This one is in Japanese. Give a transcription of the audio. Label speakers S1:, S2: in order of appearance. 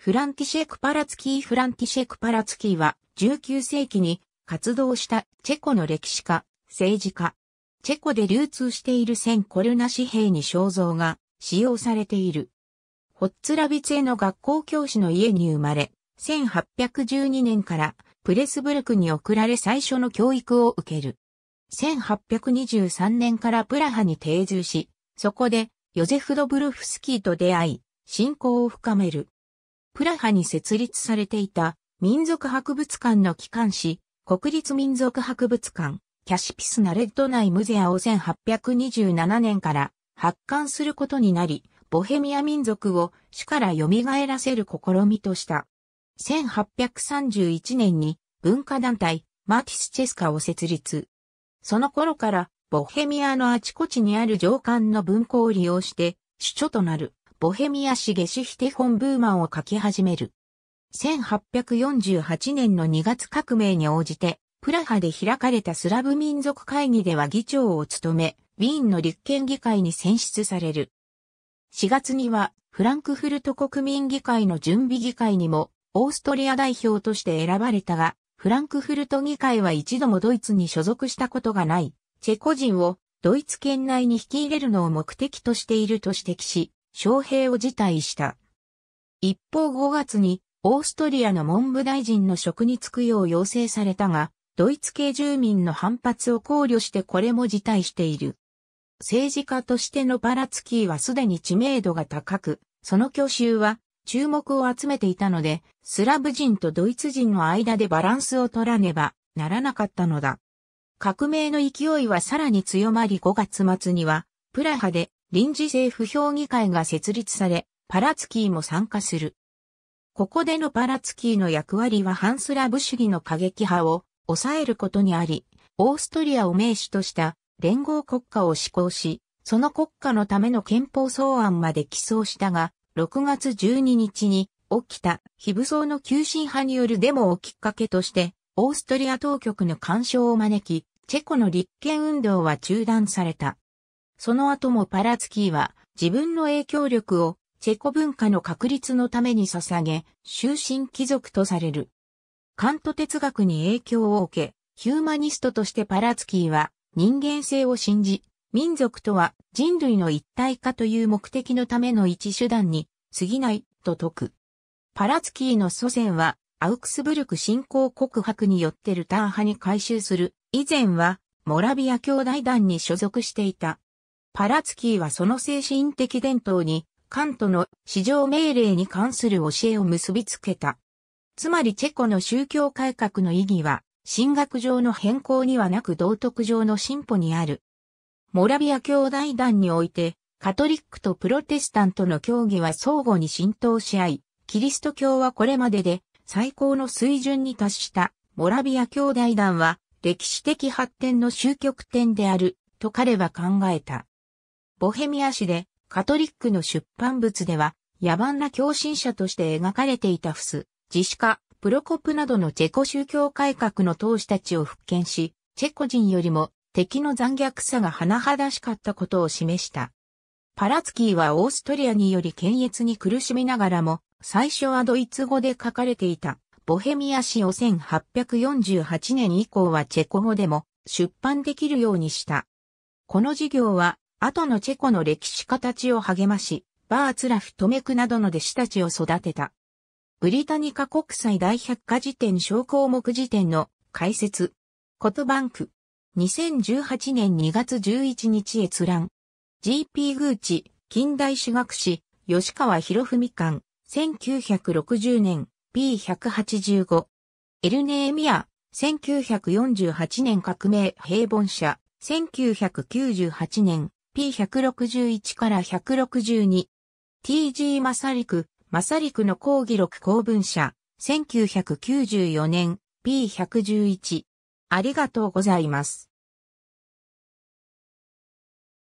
S1: フランティシェク・パラツキー・フランティシェク・パラツキーは19世紀に活動したチェコの歴史家、政治家。チェコで流通している1000コルナ紙幣に肖像が使用されている。ホッツラビツへの学校教師の家に生まれ、1812年からプレスブルクに送られ最初の教育を受ける。1823年からプラハに定住し、そこでヨゼフ・ドブルフスキーと出会い、信仰を深める。プラハに設立されていた民族博物館の機関紙、国立民族博物館、キャシピスナレッドナイムゼアを1827年から発刊することになり、ボヘミア民族を死から蘇らせる試みとした。1831年に文化団体マティスチェスカを設立。その頃からボヘミアのあちこちにある上官の文庫を利用して主著となるボヘミア氏ゲシヒテン・ブーマンを書き始める。1848年の2月革命に応じて、プラハで開かれたスラブ民族会議では議長を務め、ウィーンの立憲議会に選出される。4月には、フランクフルト国民議会の準備議会にも、オーストリア代表として選ばれたが、フランクフルト議会は一度もドイツに所属したことがない、チェコ人をドイツ圏内に引き入れるのを目的としていると指摘し、招平を辞退した。一方5月にオーストリアの文部大臣の職に就くよう要請されたが、ドイツ系住民の反発を考慮してこれも辞退している。政治家としてのパラツキーはすでに知名度が高く、その去就は注目を集めていたので、スラブ人とドイツ人の間でバランスを取らねばならなかったのだ。革命の勢いはさらに強まり5月末には、プラハで臨時政府評議会が設立され、パラツキーも参加する。ここでのパラツキーの役割は反スラブ主義の過激派を抑えることにあり、オーストリアを名手とした連合国家を施行し、その国家のための憲法草案まで起草したが、6月12日に起きた非武装の急進派によるデモをきっかけとして、オーストリア当局の干渉を招き、チェコの立憲運動は中断された。その後もパラツキーは自分の影響力をチェコ文化の確立のために捧げ、終身貴族とされる。カント哲学に影響を受け、ヒューマニストとしてパラツキーは人間性を信じ、民族とは人類の一体化という目的のための一手段に過ぎないと説く。パラツキーの祖先はアウクスブルク信仰告白によってルター派に改修する以前はモラビア兄弟団に所属していた。パラツキーはその精神的伝統に、カントの史上命令に関する教えを結びつけた。つまりチェコの宗教改革の意義は、神学上の変更にはなく道徳上の進歩にある。モラビア兄弟団において、カトリックとプロテスタントの教義は相互に浸透し合い、キリスト教はこれまでで最高の水準に達したモラビア兄弟団は歴史的発展の終局点であると彼は考えた。ボヘミア市でカトリックの出版物では野蛮な狂信者として描かれていたフス、自主化、プロコプなどのチェコ宗教改革の党首たちを復権し、チェコ人よりも敵の残虐さが甚だしかったことを示した。パラツキーはオーストリアにより検閲に苦しみながらも、最初はドイツ語で書かれていた、ボヘミア史を1848年以降はチェコ語でも出版できるようにした。この事業は後のチェコの歴史家たちを励まし、バーツラフ・トメクなどの弟子たちを育てた。ブリタニカ国際大百科事典小項目辞典の解説。ことバンク。2018年2月11日閲覧。GP グーチ、近代史学史、吉川博文館、1960年、P185。エルネーミア、1948年革命平凡社、1998年、P161 から162。TG マサリク、マサリクの講義録公文社、1994年 P111。ありがとうございます。